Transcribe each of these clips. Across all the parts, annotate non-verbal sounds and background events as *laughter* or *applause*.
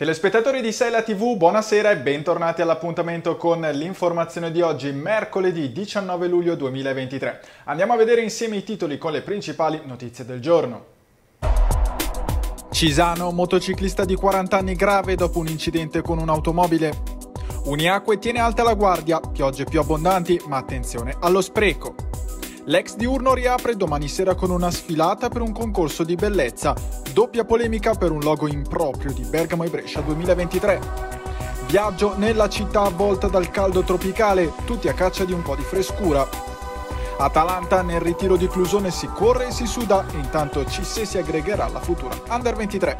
Telespettatori di Sella TV, buonasera e bentornati all'appuntamento con l'informazione di oggi, mercoledì 19 luglio 2023. Andiamo a vedere insieme i titoli con le principali notizie del giorno. Cisano, motociclista di 40 anni grave dopo un incidente con un'automobile. Uniacque tiene alta la guardia, piogge più abbondanti, ma attenzione allo spreco. L'ex diurno riapre domani sera con una sfilata per un concorso di bellezza, doppia polemica per un logo improprio di Bergamo e Brescia 2023. Viaggio nella città avvolta dal caldo tropicale, tutti a caccia di un po' di frescura. Atalanta nel ritiro di Clusone si corre e si suda, intanto Cisse si aggregherà la futura Under 23.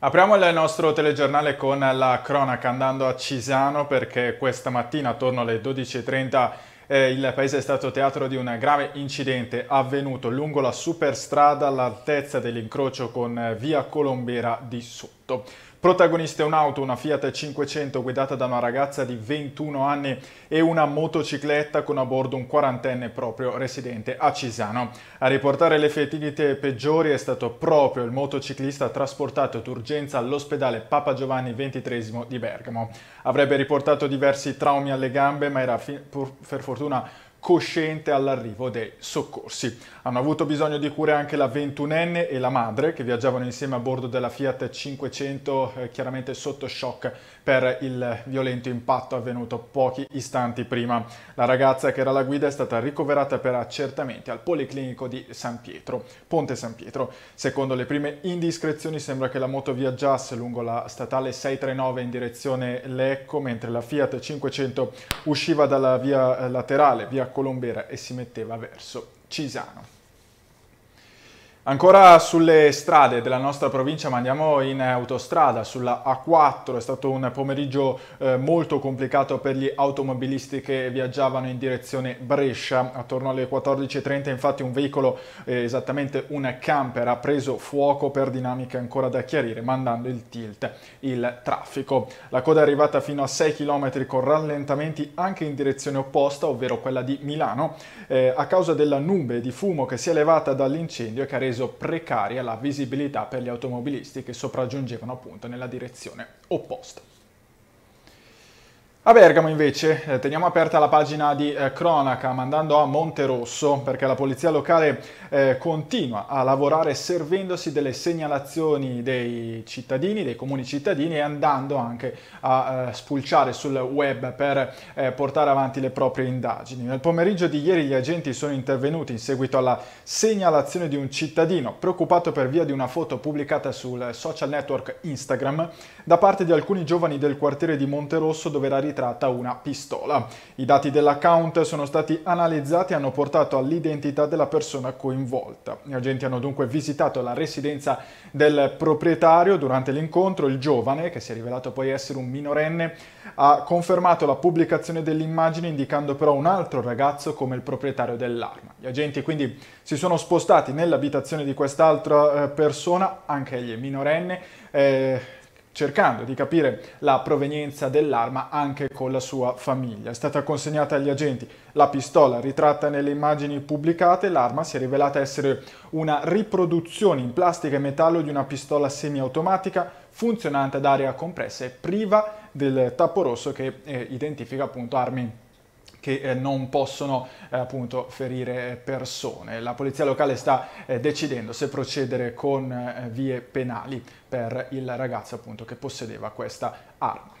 Apriamo il nostro telegiornale con la cronaca andando a Cisano perché questa mattina attorno alle 12.30 eh, il paese è stato teatro di un grave incidente avvenuto lungo la superstrada all'altezza dell'incrocio con eh, via Colombera di Sotto. Protagonista è un'auto, una Fiat 500 guidata da una ragazza di 21 anni e una motocicletta con a bordo un quarantenne proprio residente a Cisano. A riportare le ferite peggiori è stato proprio il motociclista trasportato d'urgenza all'ospedale Papa Giovanni XXIII di Bergamo. Avrebbe riportato diversi traumi alle gambe ma era per fortuna cosciente all'arrivo dei soccorsi. Hanno avuto bisogno di cure anche la 21enne e la madre che viaggiavano insieme a bordo della Fiat 500 eh, chiaramente sotto shock per il violento impatto avvenuto pochi istanti prima. La ragazza che era la guida è stata ricoverata per accertamenti al Policlinico di San Pietro, Ponte San Pietro. Secondo le prime indiscrezioni sembra che la moto viaggiasse lungo la statale 639 in direzione Lecco mentre la Fiat 500 usciva dalla via eh, laterale, via Colombera e si metteva verso Cisano. Ancora sulle strade della nostra provincia, ma andiamo in autostrada, sulla A4, è stato un pomeriggio eh, molto complicato per gli automobilisti che viaggiavano in direzione Brescia. Attorno alle 14.30 infatti un veicolo, eh, esattamente un camper, ha preso fuoco per dinamiche ancora da chiarire, mandando il tilt il traffico. La coda è arrivata fino a 6 km con rallentamenti anche in direzione opposta, ovvero quella di Milano, eh, a causa della nube di fumo che si è elevata dall'incendio e che ha reso reso precaria la visibilità per gli automobilisti che sopraggiungevano appunto nella direzione opposta. A Bergamo invece eh, teniamo aperta la pagina di eh, cronaca mandando a Monte Rosso perché la polizia locale eh, continua a lavorare servendosi delle segnalazioni dei cittadini, dei comuni cittadini e andando anche a eh, spulciare sul web per eh, portare avanti le proprie indagini. Nel pomeriggio di ieri gli agenti sono intervenuti in seguito alla segnalazione di un cittadino preoccupato per via di una foto pubblicata sul social network Instagram da parte di alcuni giovani del quartiere di Monte Rosso dove era ritenuto ritratta una pistola. I dati dell'account sono stati analizzati e hanno portato all'identità della persona coinvolta. Gli agenti hanno dunque visitato la residenza del proprietario durante l'incontro. Il giovane, che si è rivelato poi essere un minorenne, ha confermato la pubblicazione dell'immagine indicando però un altro ragazzo come il proprietario dell'arma. Gli agenti quindi si sono spostati nell'abitazione di quest'altra eh, persona, anche egli è minorenne, eh, cercando di capire la provenienza dell'arma anche con la sua famiglia. È stata consegnata agli agenti la pistola ritratta nelle immagini pubblicate, l'arma si è rivelata essere una riproduzione in plastica e metallo di una pistola semiautomatica funzionante ad aria compressa e priva del tappo rosso che eh, identifica appunto armi che eh, non possono eh, appunto ferire persone. La polizia locale sta eh, decidendo se procedere con vie penali per il ragazzo appunto che possedeva questa arma.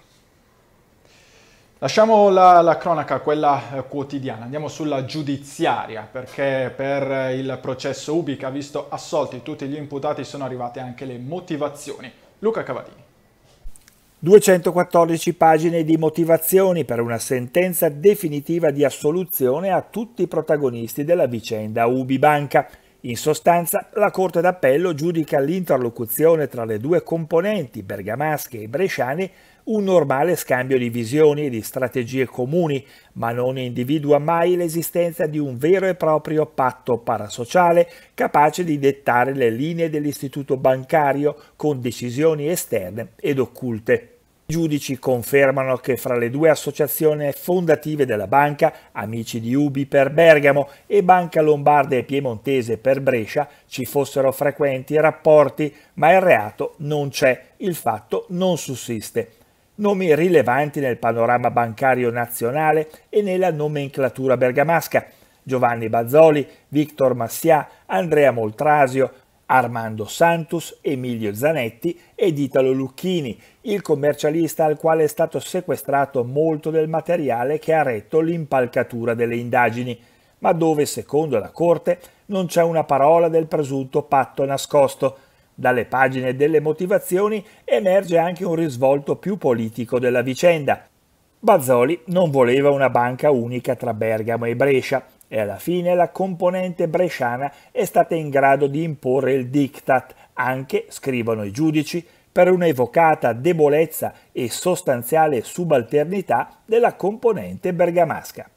Lasciamo la, la, cronaca, quella quotidiana, andiamo sulla giudiziaria perché per il processo Ubica, visto assolti tutti gli imputati, sono arrivate anche le motivazioni. Luca Cavadini. 214 pagine di motivazioni per una sentenza definitiva di assoluzione a tutti i protagonisti della vicenda Ubi Banca. In sostanza, la Corte d'Appello giudica l'interlocuzione tra le due componenti bergamasche e bresciane un normale scambio di visioni e di strategie comuni, ma non individua mai l'esistenza di un vero e proprio patto parasociale capace di dettare le linee dell'istituto bancario con decisioni esterne ed occulte. I giudici confermano che fra le due associazioni fondative della banca, Amici di Ubi per Bergamo e Banca Lombarda e Piemontese per Brescia, ci fossero frequenti rapporti, ma il reato non c'è, il fatto non sussiste nomi rilevanti nel panorama bancario nazionale e nella nomenclatura bergamasca, Giovanni Bazzoli, Victor Massià, Andrea Moltrasio, Armando Santus, Emilio Zanetti ed Italo Lucchini, il commercialista al quale è stato sequestrato molto del materiale che ha retto l'impalcatura delle indagini, ma dove, secondo la Corte, non c'è una parola del presunto patto nascosto, dalle pagine delle motivazioni emerge anche un risvolto più politico della vicenda. Bazzoli non voleva una banca unica tra Bergamo e Brescia e alla fine la componente bresciana è stata in grado di imporre il diktat, anche, scrivono i giudici, per un'evocata debolezza e sostanziale subalternità della componente bergamasca.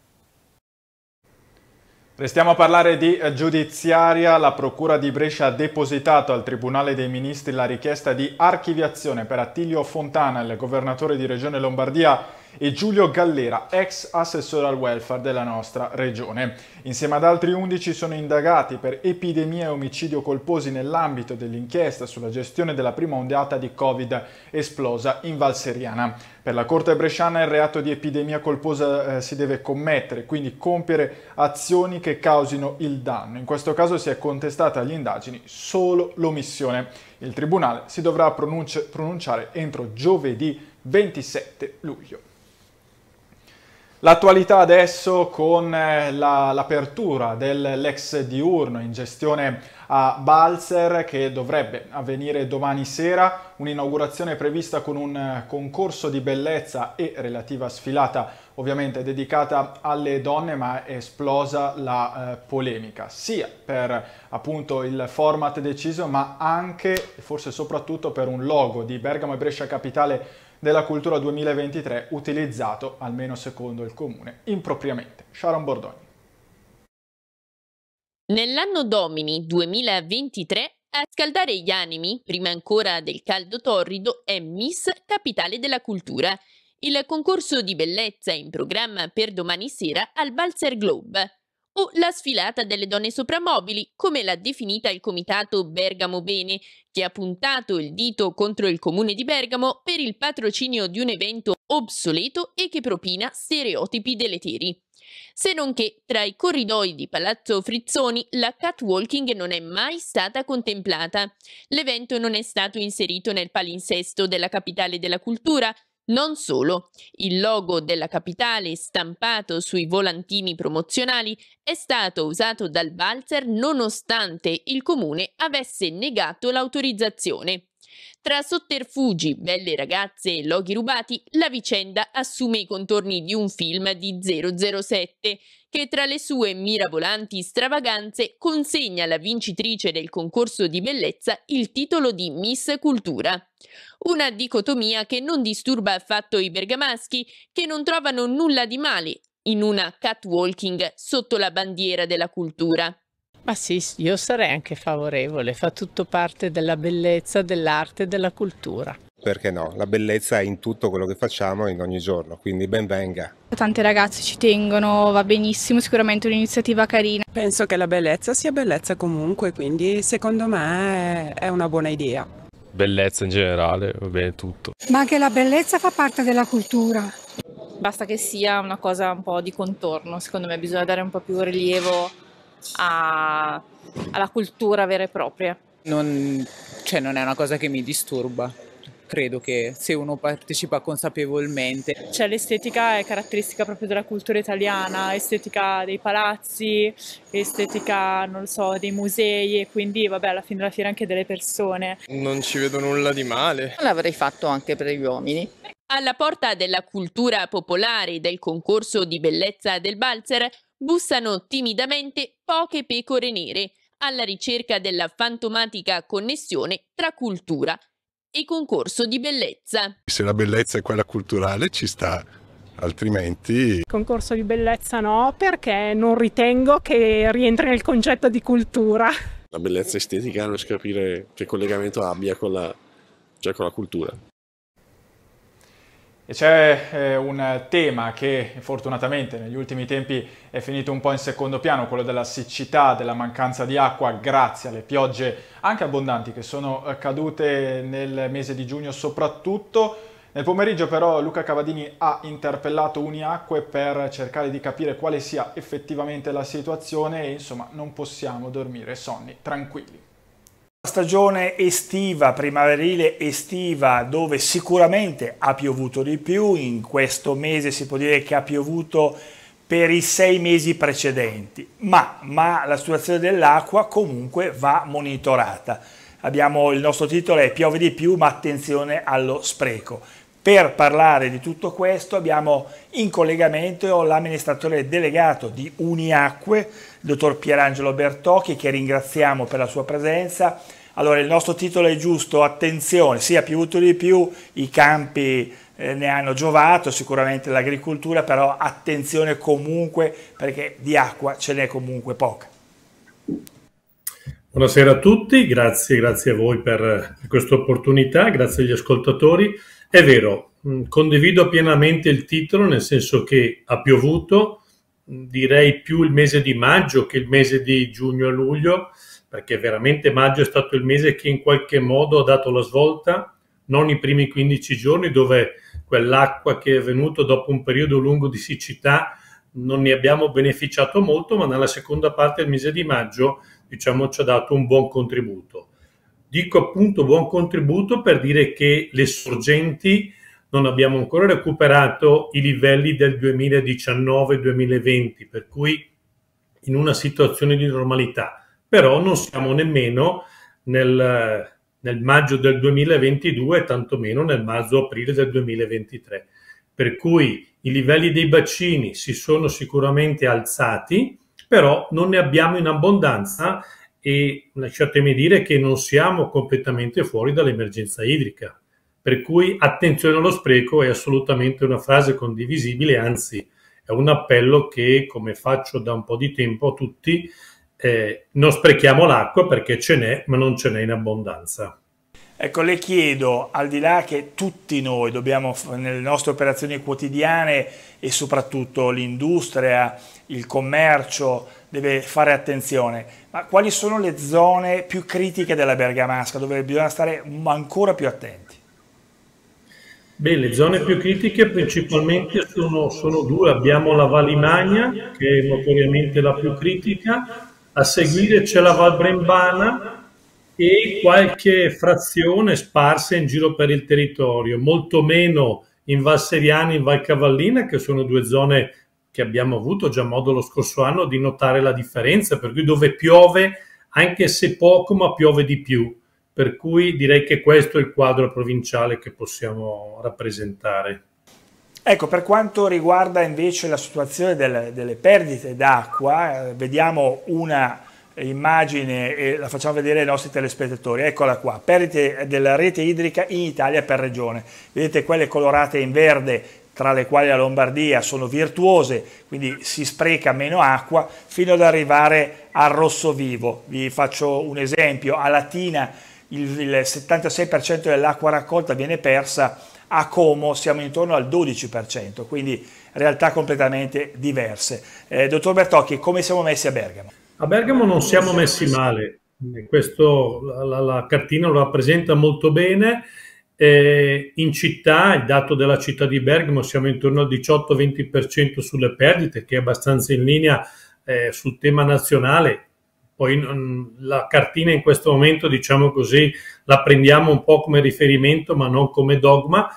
Restiamo a parlare di giudiziaria. La Procura di Brescia ha depositato al Tribunale dei Ministri la richiesta di archiviazione per Attilio Fontana, il governatore di Regione Lombardia e Giulio Gallera, ex assessore al welfare della nostra regione. Insieme ad altri 11 sono indagati per epidemia e omicidio colposi nell'ambito dell'inchiesta sulla gestione della prima ondata di Covid esplosa in Valseriana. Per la Corte bresciana il reato di epidemia colposa eh, si deve commettere, quindi compiere azioni che causino il danno. In questo caso si è contestata agli indagini solo l'omissione. Il Tribunale si dovrà pronunciare entro giovedì 27 luglio. L'attualità adesso con eh, la, l'apertura dell'ex diurno in gestione a Balzer che dovrebbe avvenire domani sera, un'inaugurazione prevista con un eh, concorso di bellezza e relativa sfilata ovviamente dedicata alle donne ma è esplosa la eh, polemica sia per appunto il format deciso ma anche e forse soprattutto per un logo di Bergamo e Brescia Capitale della cultura 2023 utilizzato, almeno secondo il comune, impropriamente. Sharon Bordoni. Nell'anno domini 2023 a scaldare gli animi, prima ancora del caldo torrido, è Miss Capitale della Cultura, il concorso di bellezza in programma per domani sera al Balzer Globe o la sfilata delle donne soprammobili, come l'ha definita il comitato Bergamo Bene, che ha puntato il dito contro il comune di Bergamo per il patrocinio di un evento obsoleto e che propina stereotipi deleteri. Se non che tra i corridoi di Palazzo Frizzoni la catwalking non è mai stata contemplata. L'evento non è stato inserito nel palinsesto della capitale della cultura, non solo, il logo della capitale stampato sui volantini promozionali è stato usato dal Balzer nonostante il comune avesse negato l'autorizzazione. Tra sotterfugi, belle ragazze e loghi rubati, la vicenda assume i contorni di un film di 007 che tra le sue mirabolanti stravaganze consegna alla vincitrice del concorso di bellezza il titolo di Miss Cultura. Una dicotomia che non disturba affatto i bergamaschi, che non trovano nulla di male in una catwalking sotto la bandiera della cultura. Ma sì, io sarei anche favorevole, fa tutto parte della bellezza, dell'arte e della cultura perché no? La bellezza è in tutto quello che facciamo in ogni giorno, quindi ben venga. Tante ragazze ci tengono, va benissimo, sicuramente è un'iniziativa carina. Penso che la bellezza sia bellezza comunque, quindi secondo me è una buona idea. Bellezza in generale, va bene tutto. Ma anche la bellezza fa parte della cultura. Basta che sia una cosa un po' di contorno, secondo me bisogna dare un po' più rilievo a... alla cultura vera e propria. Non... Cioè, non è una cosa che mi disturba credo che se uno partecipa consapevolmente. Cioè l'estetica è caratteristica proprio della cultura italiana, estetica dei palazzi, estetica, non so, dei musei e quindi vabbè alla fine della fiera anche delle persone. Non ci vedo nulla di male. L'avrei fatto anche per gli uomini. Alla porta della cultura popolare del concorso di bellezza del Balzer bussano timidamente poche pecore nere alla ricerca della fantomatica connessione tra cultura e concorso di bellezza. Se la bellezza è quella culturale ci sta, altrimenti... Concorso di bellezza no, perché non ritengo che rientri nel concetto di cultura. La bellezza estetica non si capire che collegamento abbia con la, cioè con la cultura. E c'è eh, un tema che fortunatamente negli ultimi tempi è finito un po' in secondo piano, quello della siccità, della mancanza di acqua grazie alle piogge anche abbondanti che sono eh, cadute nel mese di giugno soprattutto. Nel pomeriggio però Luca Cavadini ha interpellato Uniacque per cercare di capire quale sia effettivamente la situazione e insomma non possiamo dormire sonni tranquilli stagione estiva, primaverile estiva, dove sicuramente ha piovuto di più, in questo mese si può dire che ha piovuto per i sei mesi precedenti, ma, ma la situazione dell'acqua comunque va monitorata. Abbiamo, il nostro titolo è Piove di più, ma attenzione allo spreco. Per parlare di tutto questo abbiamo in collegamento l'amministratore delegato di Uniacque, il dottor Pierangelo Bertocchi, che ringraziamo per la sua presenza. Allora, il nostro titolo è giusto, attenzione, sia ha piovuto di più, i campi eh, ne hanno giovato, sicuramente l'agricoltura, però attenzione comunque perché di acqua ce n'è comunque poca. Buonasera a tutti, grazie, grazie a voi per questa opportunità, grazie agli ascoltatori. È vero, mm, condivido pienamente il titolo, nel senso che ha piovuto, mm, direi più il mese di maggio che il mese di giugno a luglio, perché veramente maggio è stato il mese che in qualche modo ha dato la svolta, non i primi 15 giorni dove quell'acqua che è venuta dopo un periodo lungo di siccità non ne abbiamo beneficiato molto, ma nella seconda parte del mese di maggio diciamo, ci ha dato un buon contributo dico appunto buon contributo per dire che le sorgenti non abbiamo ancora recuperato i livelli del 2019-2020, per cui in una situazione di normalità, però non siamo nemmeno nel, nel maggio del 2022 tantomeno nel marzo-aprile del 2023. Per cui i livelli dei bacini si sono sicuramente alzati, però non ne abbiamo in abbondanza e lasciatemi dire che non siamo completamente fuori dall'emergenza idrica. Per cui attenzione allo spreco è assolutamente una frase condivisibile, anzi è un appello che, come faccio da un po' di tempo a tutti, eh, non sprechiamo l'acqua perché ce n'è, ma non ce n'è in abbondanza. Ecco, le chiedo, al di là che tutti noi dobbiamo, nelle nostre operazioni quotidiane e soprattutto l'industria, il commercio, deve fare attenzione. Ma quali sono le zone più critiche della bergamasca dove bisogna stare ancora più attenti? Beh, le zone più critiche principalmente sono, sono due. Abbiamo la Valimagna, che è notoriamente la più critica, a seguire c'è la Val Brembana e qualche frazione sparsa in giro per il territorio, molto meno in Val Seriana, e in Val Cavallina, che sono due zone che abbiamo avuto già modo lo scorso anno di notare la differenza, per cui dove piove, anche se poco, ma piove di più. Per cui direi che questo è il quadro provinciale che possiamo rappresentare. Ecco, per quanto riguarda invece la situazione delle, delle perdite d'acqua, eh, vediamo una immagine e la facciamo vedere ai nostri telespettatori. Eccola qua, perdite della rete idrica in Italia per regione. Vedete quelle colorate in verde tra le quali la Lombardia, sono virtuose, quindi si spreca meno acqua, fino ad arrivare al rosso vivo. Vi faccio un esempio, a Latina il, il 76% dell'acqua raccolta viene persa, a Como siamo intorno al 12%, quindi realtà completamente diverse. Eh, dottor Bertocchi, come siamo messi a Bergamo? A Bergamo non siamo messi male, questo la, la, la cartina lo rappresenta molto bene. Eh, in città, il dato della città di Bergamo, siamo intorno al 18-20% sulle perdite, che è abbastanza in linea eh, sul tema nazionale. Poi non, la cartina in questo momento, diciamo così, la prendiamo un po' come riferimento, ma non come dogma.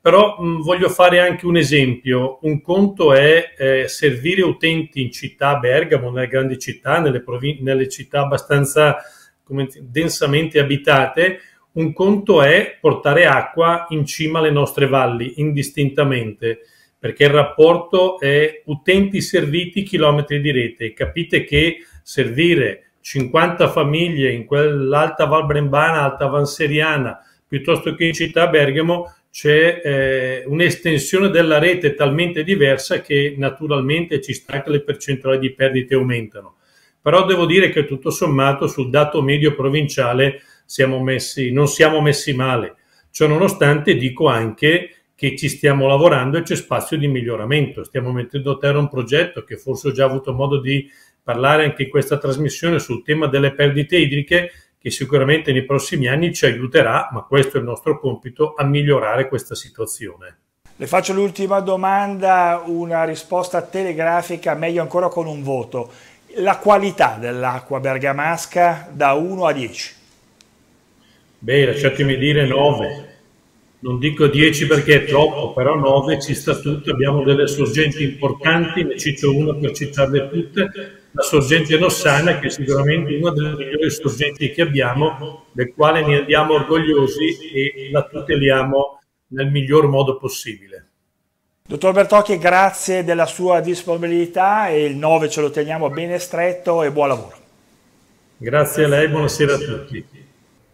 Però mh, voglio fare anche un esempio. Un conto è eh, servire utenti in città Bergamo, nelle grandi città, nelle, nelle città abbastanza come, densamente abitate, un conto è portare acqua in cima alle nostre valli, indistintamente, perché il rapporto è utenti serviti, chilometri di rete. Capite che servire 50 famiglie in quell'alta Val Brembana, alta Vanseriana, piuttosto che in città Bergamo, c'è eh, un'estensione della rete talmente diversa che naturalmente ci sta che le percentuali di perdite aumentano. Però devo dire che tutto sommato sul dato medio provinciale siamo messi, non siamo messi male. Ciononostante dico anche che ci stiamo lavorando e c'è spazio di miglioramento. Stiamo mettendo a terra un progetto che forse ho già avuto modo di parlare anche in questa trasmissione sul tema delle perdite idriche che sicuramente nei prossimi anni ci aiuterà, ma questo è il nostro compito, a migliorare questa situazione. Le faccio l'ultima domanda, una risposta telegrafica, meglio ancora con un voto. La qualità dell'acqua bergamasca da 1 a 10? Beh, lasciatemi dire 9. Non dico 10 perché è troppo, però 9 ci sta tutto. Abbiamo delle sorgenti importanti, ne cito una per citarle tutte. La sorgente Rossana, che è sicuramente una delle migliori sorgenti che abbiamo, del quale ne andiamo orgogliosi e la tuteliamo nel miglior modo possibile. Dottor Bertocchi, grazie della sua disponibilità e il 9 ce lo teniamo bene stretto e buon lavoro. Grazie a lei, buonasera a tutti.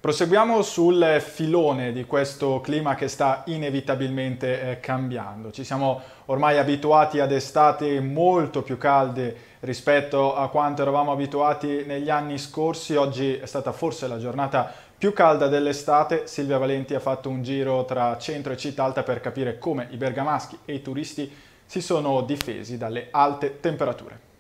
Proseguiamo sul filone di questo clima che sta inevitabilmente eh, cambiando. Ci siamo ormai abituati ad estate molto più calde rispetto a quanto eravamo abituati negli anni scorsi. Oggi è stata forse la giornata più calda dell'estate. Silvia Valenti ha fatto un giro tra centro e città alta per capire come i bergamaschi e i turisti si sono difesi dalle alte temperature.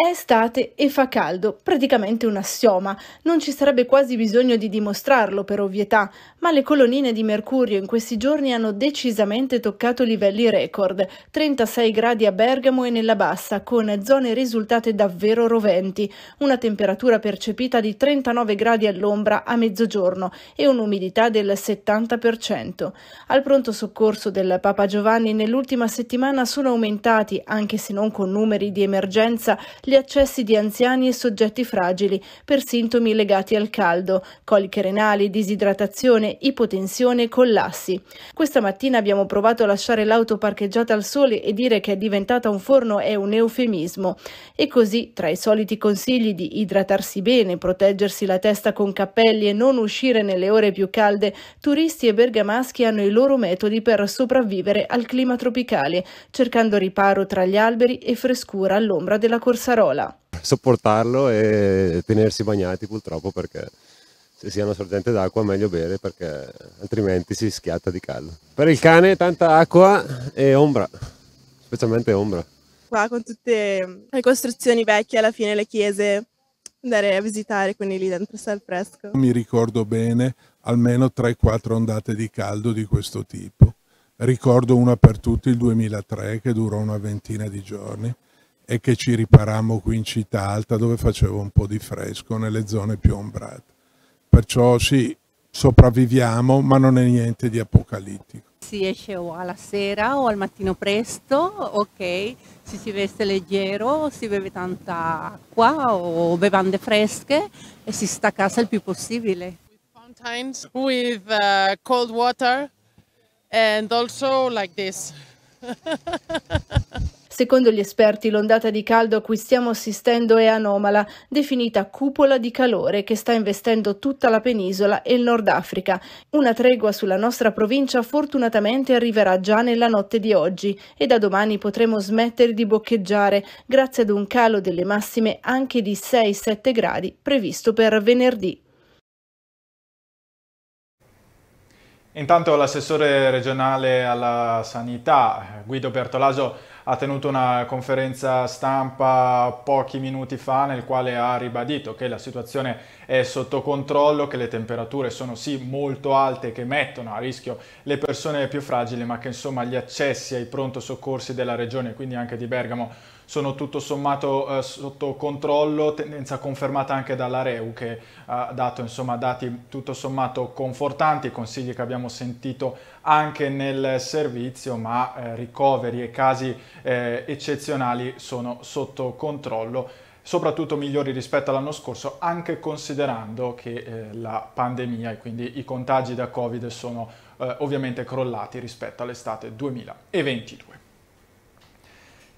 È estate e fa caldo, praticamente un assioma. Non ci sarebbe quasi bisogno di dimostrarlo per ovvietà, ma le colonnine di mercurio in questi giorni hanno decisamente toccato livelli record. 36 gradi a Bergamo e nella Bassa, con zone risultate davvero roventi, una temperatura percepita di 39 gradi all'ombra a mezzogiorno e un'umidità del 70%. Al pronto soccorso del Papa Giovanni nell'ultima settimana sono aumentati, anche se non con numeri di emergenza, gli accessi di anziani e soggetti fragili per sintomi legati al caldo, coliche renali, disidratazione, ipotensione, e collassi. Questa mattina abbiamo provato a lasciare l'auto parcheggiata al sole e dire che è diventata un forno è un eufemismo. E così, tra i soliti consigli di idratarsi bene, proteggersi la testa con cappelli e non uscire nelle ore più calde, turisti e bergamaschi hanno i loro metodi per sopravvivere al clima tropicale, cercando riparo tra gli alberi e frescura all'ombra della corsa parola. Sopportarlo e tenersi bagnati purtroppo perché se si ha una sorgente d'acqua meglio bere perché altrimenti si schiatta di caldo. Per il cane tanta acqua e ombra, specialmente ombra. Qua con tutte le costruzioni vecchie alla fine le chiese andare a visitare, quindi lì dentro sta il fresco. Mi ricordo bene almeno 3-4 ondate di caldo di questo tipo. Ricordo una per tutti il 2003 che durò una ventina di giorni e che ci riparammo qui in città alta dove facevo un po' di fresco nelle zone più ombrate. Perciò sì, sopravviviamo ma non è niente di apocalittico. Si esce o alla sera o al mattino presto, ok, si si veste leggero, si beve tanta acqua o bevande fresche e si sta a casa il più possibile. Fountains with uh, cold water and also like this. *laughs* Secondo gli esperti, l'ondata di caldo a cui stiamo assistendo è anomala, definita cupola di calore che sta investendo tutta la penisola e il Nord Africa. Una tregua sulla nostra provincia fortunatamente arriverà già nella notte di oggi e da domani potremo smettere di boccheggiare grazie ad un calo delle massime anche di 6-7 gradi previsto per venerdì. Intanto l'assessore regionale alla sanità Guido Bertolaso ha tenuto una conferenza stampa pochi minuti fa nel quale ha ribadito che la situazione è sotto controllo, che le temperature sono sì molto alte che mettono a rischio le persone più fragili, ma che insomma gli accessi ai pronto soccorsi della regione, quindi anche di Bergamo, sono tutto sommato eh, sotto controllo, tendenza confermata anche dalla Reu che ha dato insomma, dati tutto sommato confortanti, consigli che abbiamo sentito anche nel servizio, ma eh, ricoveri e casi eh, eccezionali sono sotto controllo soprattutto migliori rispetto all'anno scorso, anche considerando che eh, la pandemia e quindi i contagi da Covid sono eh, ovviamente crollati rispetto all'estate 2022.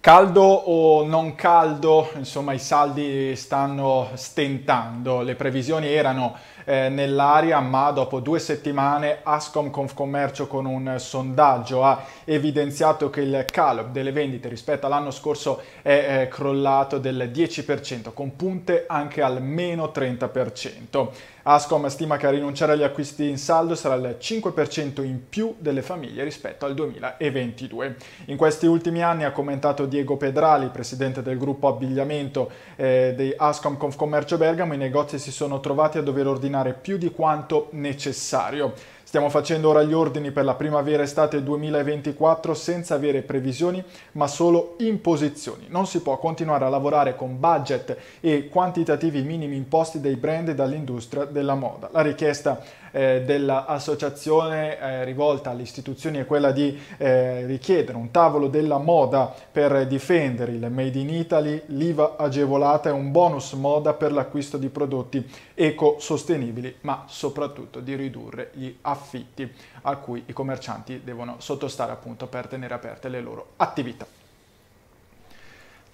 Caldo o non caldo, insomma i saldi stanno stentando, le previsioni erano eh, nell'aria ma dopo due settimane Ascom Confcommercio con un sondaggio ha evidenziato che il calo delle vendite rispetto all'anno scorso è eh, crollato del 10% con punte anche al meno 30%. Ascom stima che a rinunciare agli acquisti in saldo sarà il 5% in più delle famiglie rispetto al 2022. In questi ultimi anni, ha commentato Diego Pedrali, presidente del gruppo abbigliamento eh, di Ascom Confcommercio Bergamo, i negozi si sono trovati a dover ordinare più di quanto necessario. Stiamo facendo ora gli ordini per la primavera-estate 2024 senza avere previsioni ma solo imposizioni. Non si può continuare a lavorare con budget e quantitativi minimi imposti dai brand e dall'industria della moda. La richiesta eh, dell'associazione eh, rivolta alle istituzioni è quella di eh, richiedere un tavolo della moda per difendere il Made in Italy, l'IVA agevolata e un bonus moda per l'acquisto di prodotti ecosostenibili, ma soprattutto di ridurre gli affitti a cui i commercianti devono sottostare appunto per tenere aperte le loro attività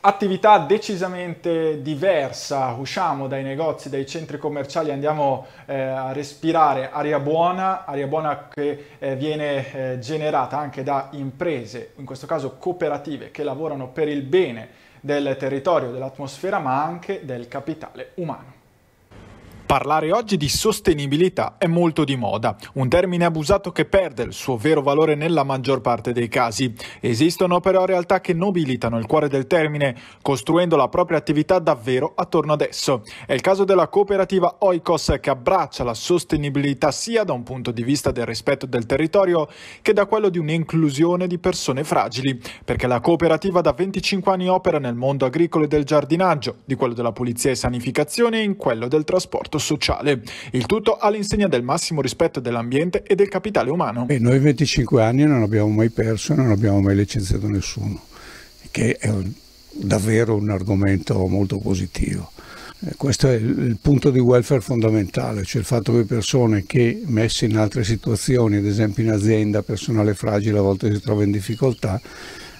attività decisamente diversa, usciamo dai negozi, dai centri commerciali, andiamo eh, a respirare aria buona, aria buona che eh, viene eh, generata anche da imprese, in questo caso cooperative, che lavorano per il bene del territorio, dell'atmosfera, ma anche del capitale umano. Parlare oggi di sostenibilità è molto di moda, un termine abusato che perde il suo vero valore nella maggior parte dei casi. Esistono però realtà che nobilitano il cuore del termine, costruendo la propria attività davvero attorno ad esso. È il caso della cooperativa Oikos che abbraccia la sostenibilità sia da un punto di vista del rispetto del territorio che da quello di un'inclusione di persone fragili, perché la cooperativa da 25 anni opera nel mondo agricolo e del giardinaggio, di quello della pulizia e sanificazione e in quello del trasporto contratto sociale. Il tutto all'insegna del massimo rispetto dell'ambiente e del capitale umano. E noi 25 anni non abbiamo mai perso, e non abbiamo mai licenziato nessuno, che è davvero un argomento molto positivo. Eh, questo è il punto di welfare fondamentale, cioè il fatto che persone che messe in altre situazioni, ad esempio in azienda, personale fragile a volte si trova in difficoltà,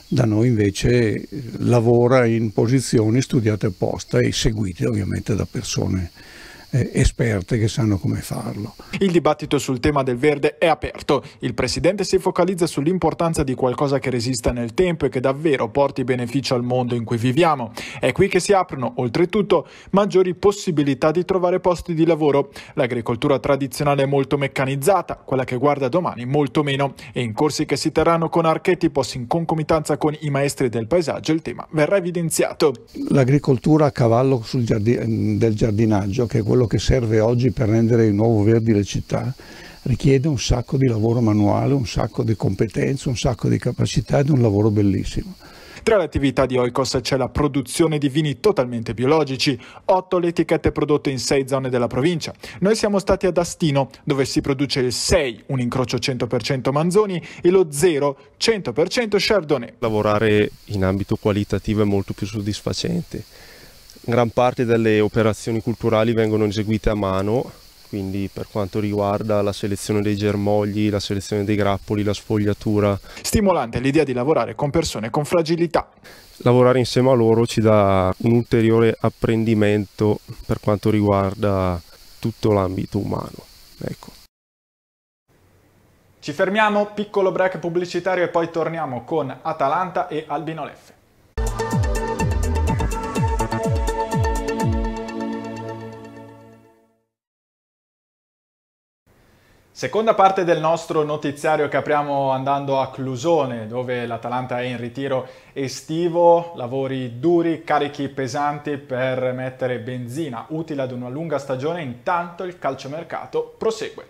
da noi invece eh, lavora in posizioni studiate apposta e seguite ovviamente da persone eh, esperte che sanno come farlo. Il dibattito sul tema del verde è aperto. Il Presidente si focalizza sull'importanza di qualcosa che resista nel tempo e che davvero porti beneficio al mondo in cui viviamo. È qui che si aprono, oltretutto, maggiori possibilità di trovare posti di lavoro. L'agricoltura tradizionale è molto meccanizzata, quella che guarda domani molto meno, e in corsi che si terranno con archetipos in concomitanza con i maestri del paesaggio il tema verrà evidenziato. L'agricoltura a cavallo giardin del giardinaggio, che è quello quello che serve oggi per rendere il nuovo verdi le città, richiede un sacco di lavoro manuale, un sacco di competenze, un sacco di capacità ed un lavoro bellissimo. Tra le attività di Oikos c'è la produzione di vini totalmente biologici, otto le etichette prodotte in sei zone della provincia. Noi siamo stati ad Astino, dove si produce il 6, un incrocio 100% Manzoni, e lo 0, 100% Chardonnay. Lavorare in ambito qualitativo è molto più soddisfacente gran parte delle operazioni culturali vengono eseguite a mano, quindi per quanto riguarda la selezione dei germogli, la selezione dei grappoli, la sfogliatura. Stimolante l'idea di lavorare con persone con fragilità. Lavorare insieme a loro ci dà un ulteriore apprendimento per quanto riguarda tutto l'ambito umano. Ecco. Ci fermiamo, piccolo break pubblicitario e poi torniamo con Atalanta e Albino Leffe. Seconda parte del nostro notiziario che apriamo andando a Clusone, dove l'Atalanta è in ritiro estivo, lavori duri, carichi pesanti per mettere benzina utile ad una lunga stagione, intanto il calciomercato prosegue.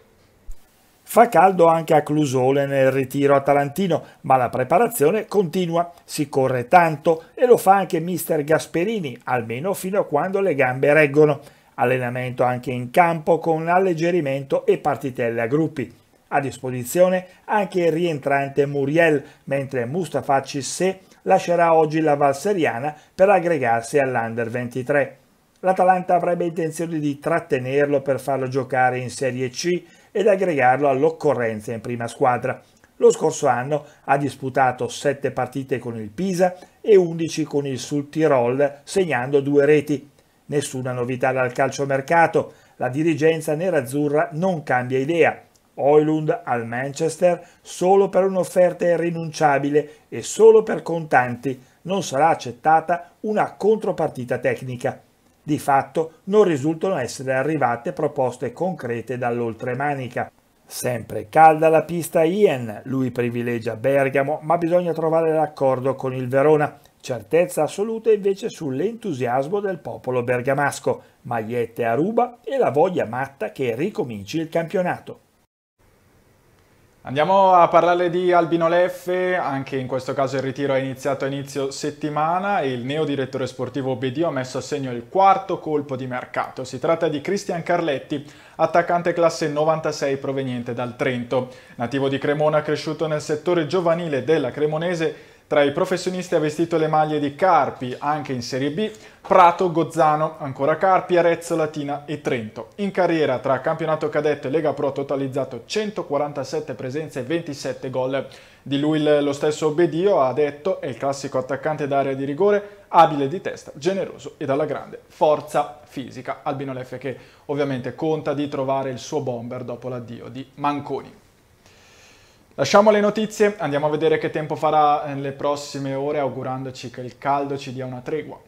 Fa caldo anche a Clusone nel ritiro atalantino, ma la preparazione continua, si corre tanto e lo fa anche mister Gasperini, almeno fino a quando le gambe reggono allenamento anche in campo con alleggerimento e partitelle a gruppi. A disposizione anche il rientrante Muriel, mentre Mustafa Cissé lascerà oggi la Valseriana per aggregarsi all'Under 23. L'Atalanta avrebbe intenzione di trattenerlo per farlo giocare in Serie C ed aggregarlo all'occorrenza in prima squadra. Lo scorso anno ha disputato 7 partite con il Pisa e 11 con il Sul Tirol, segnando due reti. Nessuna novità dal calciomercato, la dirigenza nerazzurra non cambia idea. Oilund al Manchester solo per un'offerta irrinunciabile e solo per contanti, non sarà accettata una contropartita tecnica. Di fatto non risultano essere arrivate proposte concrete dall'oltremanica. Sempre calda la pista Ian, lui privilegia Bergamo, ma bisogna trovare l'accordo con il Verona. Certezza assoluta invece sull'entusiasmo del popolo bergamasco, magliette a ruba e la voglia matta che ricominci il campionato. Andiamo a parlare di Albino Leffe, anche in questo caso il ritiro è iniziato a inizio settimana e il neo direttore sportivo Bedio ha messo a segno il quarto colpo di mercato. Si tratta di Cristian Carletti, attaccante classe 96 proveniente dal Trento. Nativo di Cremona, cresciuto nel settore giovanile della Cremonese, tra i professionisti ha vestito le maglie di Carpi, anche in Serie B, Prato, Gozzano, ancora Carpi, Arezzo, Latina e Trento. In carriera tra campionato cadetto e Lega Pro ha totalizzato 147 presenze e 27 gol. Di lui lo stesso Obedio ha detto è il classico attaccante d'area di rigore, abile di testa, generoso e dalla grande forza fisica. Albino Leffe che ovviamente conta di trovare il suo bomber dopo l'addio di Manconi. Lasciamo le notizie, andiamo a vedere che tempo farà nelle prossime ore augurandoci che il caldo ci dia una tregua.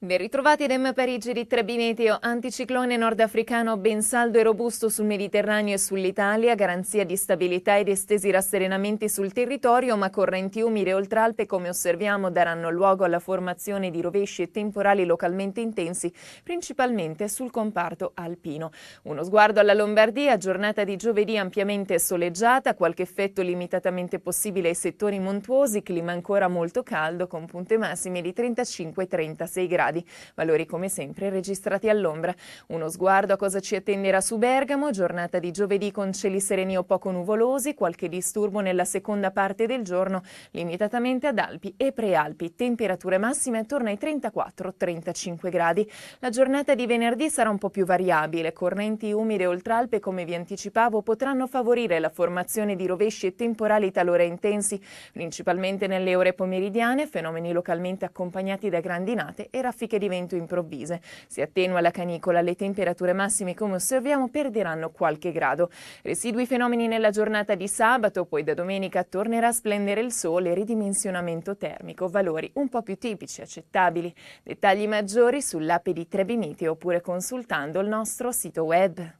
Ben ritrovati ad M Parigi di Trebi anticiclone nordafricano ben saldo e robusto sul Mediterraneo e sull'Italia, garanzia di stabilità ed estesi rasserenamenti sul territorio, ma correnti umide oltre Alpe, come osserviamo, daranno luogo alla formazione di rovesci e temporali localmente intensi, principalmente sul comparto alpino. Uno sguardo alla Lombardia, giornata di giovedì ampiamente soleggiata, qualche effetto limitatamente possibile ai settori montuosi, clima ancora molto caldo con punte massime di 35-36 gradi gradi. Valori come sempre registrati all'ombra. Uno sguardo a cosa ci attenderà su Bergamo, giornata di giovedì con cieli sereni o poco nuvolosi, qualche disturbo nella seconda parte del giorno, limitatamente ad Alpi e Prealpi, temperature massime attorno ai 34-35 gradi. La giornata di venerdì sarà un po' più variabile, correnti umide oltre Alpe come vi anticipavo potranno favorire la formazione di rovesci e temporali talora intensi, principalmente nelle ore pomeridiane, fenomeni localmente accompagnati da grandinate e rafforzati raffiche di vento improvvise. Si attenua la canicola, le temperature massime come osserviamo perderanno qualche grado. Residui fenomeni nella giornata di sabato, poi da domenica tornerà a splendere il sole, ridimensionamento termico, valori un po' più tipici, accettabili. Dettagli maggiori sull'app di Trebimite oppure consultando il nostro sito web.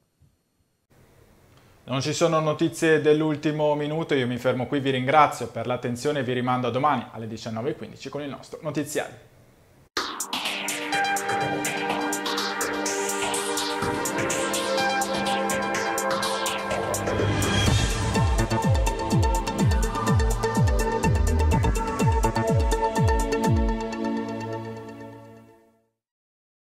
Non ci sono notizie dell'ultimo minuto, io mi fermo qui, vi ringrazio per l'attenzione e vi rimando a domani alle 19.15 con il nostro notiziario.